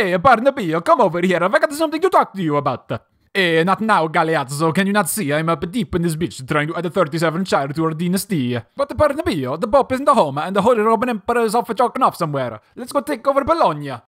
Hey, Barnaby, come over here. I've got something to talk to you about. Eh, not now, Galeazzo. Can you not see? I'm up deep in this bitch trying to add a 37 child to our dynasty. But Barnaby, the Pope isn't home, and the Holy Roman Emperor is off chalking off somewhere. Let's go take over Bologna.